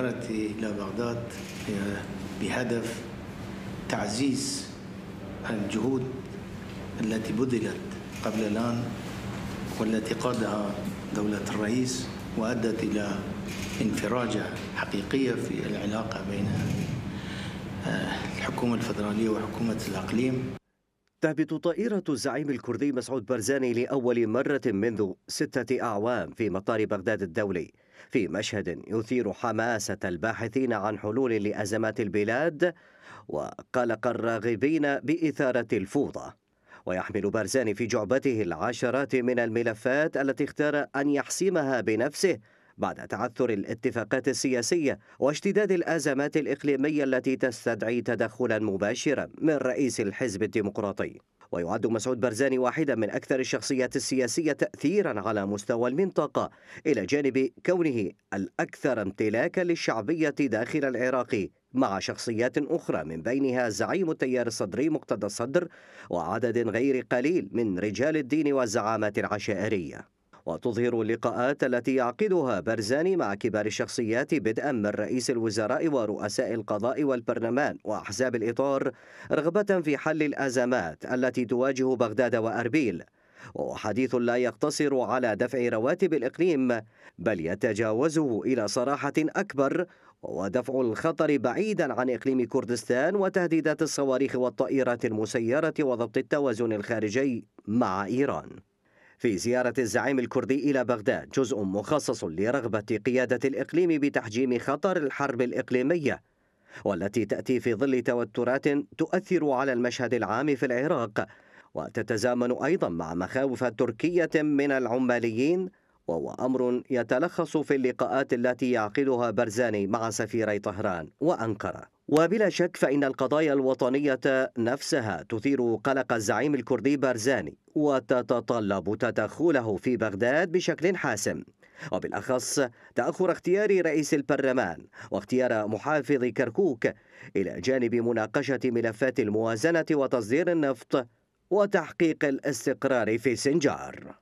زيارتي إلى بغداد بهدف تعزيز الجهود التي بذلت قبل الآن والتي قادها دولة الرئيس وأدت إلى انفراجة حقيقية في العلاقة بين آه، الحكومة الفدرالية وحكومة الأقليم تهبط طائرة الزعيم الكردي مسعود برزاني لأول مرة منذ ستة أعوام في مطار بغداد الدولي في مشهد يثير حماسة الباحثين عن حلول لأزمات البلاد وقلق الراغبين بإثارة الفوضى ويحمل برزاني في جعبته العشرات من الملفات التي اختار أن يحسمها بنفسه بعد تعثر الاتفاقات السياسية واشتداد الأزمات الإقليمية التي تستدعي تدخلا مباشرا من رئيس الحزب الديمقراطي ويعد مسعود برزاني واحدا من أكثر الشخصيات السياسية تأثيرا على مستوى المنطقة إلى جانب كونه الأكثر امتلاكا للشعبية داخل العراق مع شخصيات أخرى من بينها زعيم التيار الصدري مقتدى الصدر وعدد غير قليل من رجال الدين والزعامات العشائرية وتظهر اللقاءات التي يعقدها برزاني مع كبار الشخصيات بدءا من رئيس الوزراء ورؤساء القضاء والبرلمان وأحزاب الإطار رغبة في حل الأزمات التي تواجه بغداد وأربيل وهو حديث لا يقتصر على دفع رواتب الإقليم بل يتجاوزه إلى صراحة أكبر ودفع الخطر بعيدا عن إقليم كردستان وتهديدات الصواريخ والطائرات المسيرة وضبط التوازن الخارجي مع إيران في زيارة الزعيم الكردي إلى بغداد جزء مخصص لرغبة قيادة الإقليم بتحجيم خطر الحرب الإقليمية والتي تأتي في ظل توترات تؤثر على المشهد العام في العراق وتتزامن أيضا مع مخاوف تركية من العماليين وهو أمر يتلخص في اللقاءات التي يعقدها برزاني مع سفيري طهران وأنقرة وبلا شك فإن القضايا الوطنية نفسها تثير قلق الزعيم الكردي بارزاني وتتطلب تدخله في بغداد بشكل حاسم وبالأخص تأخر اختيار رئيس البرلمان واختيار محافظ كركوك إلى جانب مناقشة ملفات الموازنة وتصدير النفط وتحقيق الاستقرار في سنجار